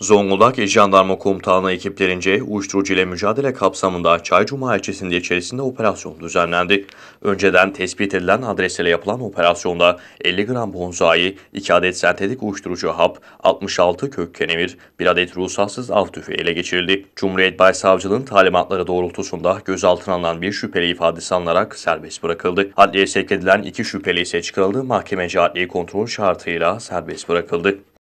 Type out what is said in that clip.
Zonguldak İl Jandarma Komutanlığı ekiplerince uyuşturucu ile mücadele kapsamında Çaycuma ilçesinde içerisinde operasyon düzenlendi. Önceden tespit edilen adresle yapılan operasyonda 50 gram bonzai, 2 adet sentetik uyuşturucu hap, 66 kök kenemir, 1 adet ruhsatsız av tüfeği ele geçirildi. Cumhuriyet Başsavcılığın talimatları doğrultusunda gözaltına alınan bir şüpheli ifadesi alınarak serbest bırakıldı. Adliye sevk edilen iki şüpheli ise çıkarıldığı mahkemece adli kontrol şartıyla serbest bırakıldı.